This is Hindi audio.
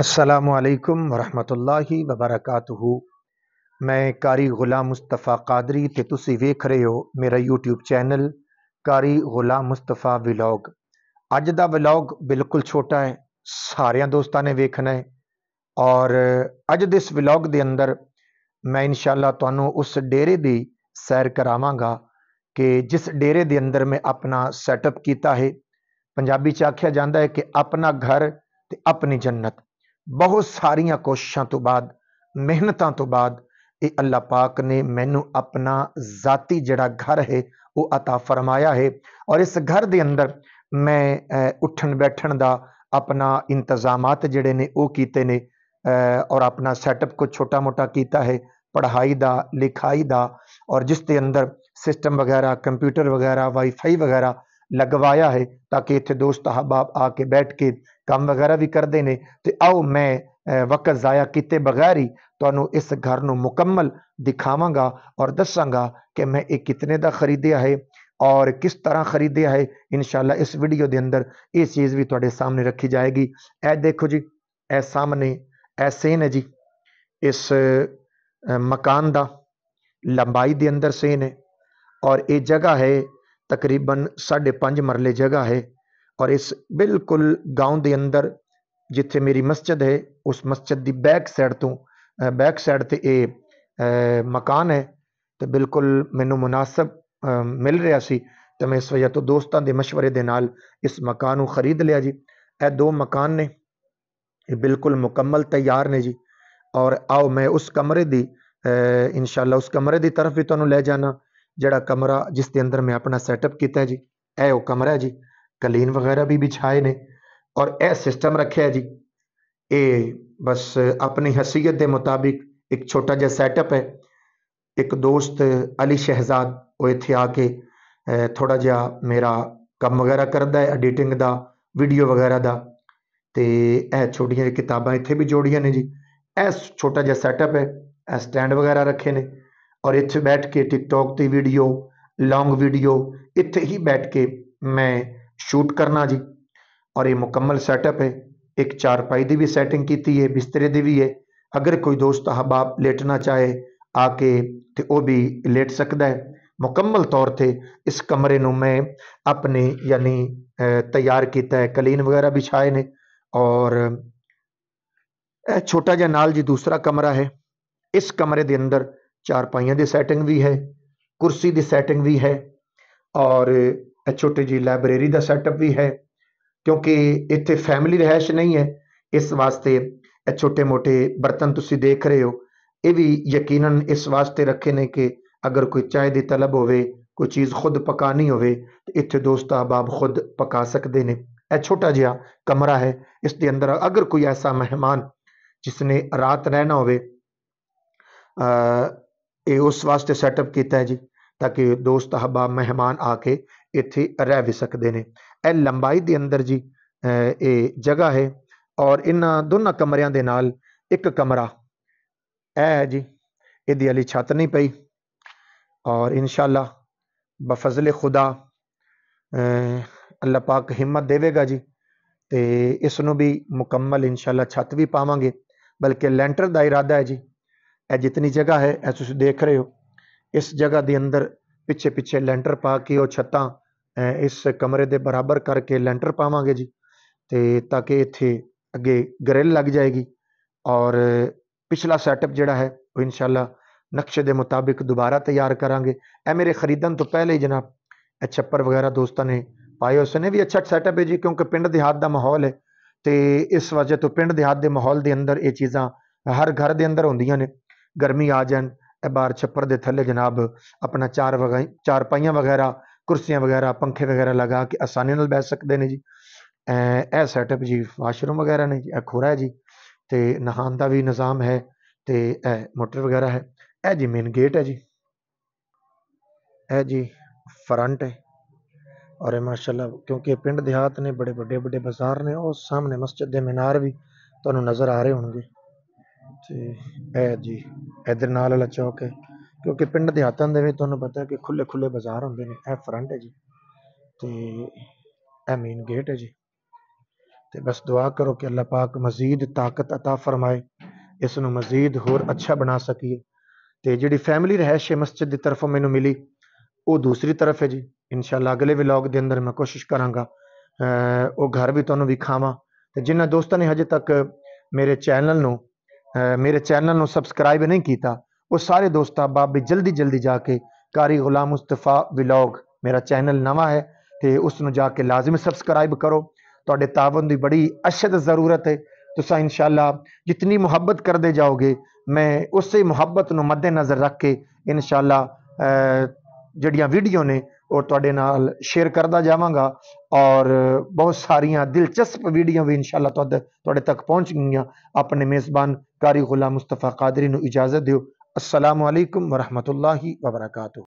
असलकम वरहमतुल्ल वबरकू मैं कारी गुलाम मुस्तफ़ा कादरी तो तुम वेख रहे हो मेरा यूट्यूब चैनल कारी गुलाम मुस्तफ़ा विलॉग अज का विलॉग बिल्कुल छोटा है सारे दोस्तों ने वेखना है और अज इस विलॉग के अंदर मैं इन शाला तो उस डेरे की सैर करावगा कि जिस डेरे के अंदर मैं अपना सैटअप किया है पंजाबी आख्या जाता है कि अपना घर तो अपनी जन्नत ਬਹੁਤ ਸਾਰੀਆਂ ਕੋਸ਼ਿਸ਼ਾਂ ਤੋਂ ਬਾਅਦ ਮਿਹਨਤਾਂ ਤੋਂ ਬਾਅਦ ਇਹ ਅੱਲਾਹ ਪਾਕ ਨੇ ਮੈਨੂੰ ਆਪਣਾ ذاتی ਜਿਹੜਾ ਘਰ ਹੈ ਉਹ عطا ਫਰਮਾਇਆ ਹੈ ਔਰ ਇਸ ਘਰ ਦੇ ਅੰਦਰ ਮੈਂ ਉੱਠਣ ਬੈਠਣ ਦਾ ਆਪਣਾ ਇੰਤਜ਼ਾਮਾਤ ਜਿਹੜੇ ਨੇ ਉਹ ਕੀਤੇ ਨੇ ਔਰ ਆਪਣਾ ਸੈਟਅਪ ਕੋ ਛੋਟਾ ਮੋਟਾ ਕੀਤਾ ਹੈ पढ़ाई का लिखाई का और जिसके अंदर सिस्टम वगैरह कंप्यूटर वगैरह वाईफाई वगैरह लगवाया है ताकि इतने दोस्त अहबाब आके बैठ के काम वगैरह भी करते हैं तो आओ मैं वक्त जाया किते बगैर ही तो इस घर में मुकम्मल दिखावगा और दसागा कि मैं ये कितने का खरीदया है और किस तरह खरीदया है इन शाला इस वीडियो के अंदर ये चीज़ भी थोड़े सामने रखी जाएगी ए देखो जी ए सामने एसेन है जी इस मकान का लंबाई के अंदर सेन है और ये जगह है ਤਕਰੀਬਨ 5.5 ਮਰਲੇ ਜਗ੍ਹਾ ਹੈ ਔਰ ਇਸ ਬਿਲਕੁਲ گاؤں ਦੇ ਅੰਦਰ ਜਿੱਥੇ ਮੇਰੀ ਮਸਜਿਦ ਹੈ ਉਸ ਮਸਜਿਦ ਦੀ ਬੈਕ ਸਾਈਡ ਤੋਂ ਬੈਕ ਸਾਈਡ ਤੇ ਇਹ ਮਕਾਨ ਹੈ ਤੇ ਬਿਲਕੁਲ ਮੈਨੂੰ ਮੁਨਾਸਬ ਮਿਲ ਰਿਹਾ ਸੀ ਤੇ ਮੈਂ ਇਸ ਵਜ੍ਹਾ ਤੋਂ ਦੋਸਤਾਂ ਦੇ مشਵਰੇ ਦੇ ਨਾਲ ਇਸ ਮਕਾਨ ਨੂੰ ਖਰੀਦ ਲਿਆ ਜੀ ਇਹ ਦੋ ਮਕਾਨ ਨੇ ਇਹ ਬਿਲਕੁਲ ਮੁਕੰਮਲ ਤਿਆਰ ਨੇ ਜੀ ਔਰ ਆਓ ਮੈਂ ਉਸ ਕਮਰੇ ਦੀ ਇਨਸ਼ਾਅੱਲਾ ਉਸ ਕਮਰੇ ਦੀ ਤਰਫ ਵੀ ਤੁਹਾਨੂੰ ਲੈ ਜਾਣਾ ਜਿਹੜਾ ਕਮਰਾ ਜਿਸ ਦੇ ਅੰਦਰ ਮੈਂ ਆਪਣਾ ਸੈਟਅਪ ਕੀਤਾ ਜੀ ਇਹ ਉਹ ਕਮਰਾ ਹੈ ਜੀ ਕਲੀਨ ਵਗੈਰਾ ਵੀ ਵਿਛਾਏ ਨੇ ਔਰ ਇਹ ਸਿਸਟਮ ਰੱਖਿਆ ਜੀ ਇਹ ਬਸ ਆਪਣੀ ਹਸੀਅਤ ਦੇ ਮੁਤਾਬਿਕ ਇੱਕ ਛੋਟਾ ਜਿਹਾ ਸੈਟਅਪ ਹੈ ਇੱਕ ਦੋਸਤ ਅਲੀ ਸ਼ਹਿਜ਼ਾਦ ਉਹ ਇੱਥੇ ਆ ਕੇ ਥੋੜਾ ਜਿਹਾ ਮੇਰਾ ਕੰਮ ਵਗੈਰਾ ਕਰਦਾ ਹੈ ਐਡੀਟਿੰਗ ਦਾ ਵੀਡੀਓ ਵਗੈਰਾ ਦਾ ਤੇ ਇਹ ਛੋਟੀਆਂ ਕਿਤਾਬਾਂ ਇੱਥੇ ਵੀ ਜੋੜੀਆਂ ਨੇ ਜੀ ਇਹ ਛੋਟਾ ਜਿਹਾ ਸੈਟਅਪ ਹੈ ਇਹ ਸਟੈਂਡ ਵਗੈਰਾ ਰੱਖੇ ਨੇ और इत बैठ के टिकटॉक की भीडियो लोंग वीडियो इतने ही बैठ के मैं शूट करना जी और ये मुकम्मल सैटअप है एक चारपाई की भी सैटिंग की है बिस्तरे की भी है अगर कोई दोस्त अहबाब लेटना चाहे आके तो वह भी लेट सकता है मुकम्मल तौर पर इस कमरे में मैं अपने यानी तैयार किया है कलीन वगैरह बिछाए ने और छोटा जहा जी दूसरा कमरा है इस कमरे के अंदर ਚਾਰਪਾਈਆਂ ਦੀ ਸੈਟਿੰਗ ਵੀ ਹੈ ਕੁਰਸੀ ਦੀ ਸੈਟਿੰਗ ਵੀ ਹੈ ਔਰ ਛੋਟੀ ਜੀ ਲਾਇਬ੍ਰੇਰੀ ਦਾ ਸੈਟਅਪ ਵੀ ਹੈ ਕਿਉਂਕਿ ਇੱਥੇ ਫੈਮਿਲੀ ਰਹਿائش ਨਹੀਂ ਹੈ ਇਸ ਵਾਸਤੇ ਇਹ ਛੋਟੇ-ਮੋਟੇ ਬਰਤਨ ਤੁਸੀਂ ਦੇਖ ਰਹੇ ਹੋ ਇਹ ਵੀ ਯਕੀਨਨ ਇਸ ਵਾਸਤੇ ਰੱਖੇ ਨੇ ਕਿ ਅਗਰ ਕੋਈ ਚਾਹ ਦੀ ਤਲਬ ਹੋਵੇ ਕੋਈ ਚੀਜ਼ ਖੁਦ ਪਕਾਣੀ ਹੋਵੇ ਤੇ ਇੱਥੇ ਦੋਸਤ ਆਬਾਬ ਖੁਦ ਪਕਾ ਸਕਦੇ ਨੇ ਇਹ ਛੋਟਾ ਜਿਹਾ ਕਮਰਾ ਹੈ ਇਸ ਦੇ ਅੰਦਰ ਅਗਰ ਕੋਈ ਐਸਾ ਮਹਿਮਾਨ ਜਿਸਨੇ ਰਾਤ ਰਹਿਣਾ ਹੋਵੇ ये उस वास्ते सैटअप किया जी ताकि दोस्त हबा मेहमान आके इत रह भी सकते हैं यह लंबाई के अंदर जी ए जगह है और इन दो कमर के नाल एक कमरा ऐ है जी ये छत नहीं पई और इन शाला बफजले खुदा अल्लाह पाक हिम्मत देगा जी तो इस भी मुकम्मल इन शाला छत भी पावे बल्कि लेंटर का इरादा है जी यह जितनी जगह है यह तुम देख रहे हो इस जगह के अंदर पिछे पिछे लेंटर पा के और छत इस कमरे के बराबर करके लेंटर पावे जी तो ताकि इतने अगे ग्रिल लग जाएगी और पिछला सैटअप जोड़ा है इन शाला नक्शे के मुताबिक दोबारा तैयार करा यह मेरे खरीद तो पहले ही जनाब यह छप्पर वगैरह दोस्तों ने पाए उसने भी अच्छा सैटअप है जी क्योंकि पिंड देहात का माहौल है तो इस वजह तो पिंड देहात के माहौल के अंदर ये चीज़ा हर घर के अंदर होंदिया ने गर्मी आ जाए ए बार छप्पर के थले जनाब अपना चार वग चार पाइया वगैरह कुर्सियां वगैरह पंखे वगैरह लगा के आसानी न बैठ सकते हैं जी ए सैटअप जी वाशरूम वगैरह ने जी ए खोरा है जी तो नहा का भी निजाम है तो ए मोटर वगैरह है ए जी मेन गेट है जी ए जी फ्रंट है और माशाला क्योंकि पिंड देहात ने बड़े बड़े बड़े बाजार ने और सामने मस्जिद के मीनार भी तो नज़र आ रहे होंगे इधर है क्योंकि पिंड देहातों खुले दुआ करो कि अल्लाह पाक मजीद ताकत अता फरमाए इस मजीद होर अच्छा रहायश मस्जिद की तरफों मैं मिली वो दूसरी तरफ है जी इनशाला अगले विलॉग के अंदर मैं कोशिश करा वह घर भी थोनों भी खाव दोस्तों ने हजे तक मेरे चैनल मेरे चैनल में सबसक्राइब नहीं किया वो सारे दोस्तों बाबे जल्दी जल्दी जाके कारी गुलाम मुस्तफा विलॉग मेरा चैनल नवा है तो उसू जाके लाजमी सबसक्राइब करो थोड़े तावन की बड़ी अशद जरूरत है तो शाला जितनी मुहब्बत करते जाओगे मैं उस मुहब्बत को मद्देनज़र रख के इन शाला वीडियो ने और थोड़े तो शेयर करता जावगा और बहुत सारिया दिलचस्प वीडियो भी इन शाला तो तक पहुँच गई अपने मेज़बान कारी गुला मुस्तफ़ा कादरी इजाज़त दौ असलामकम वरहमत ला वबरकू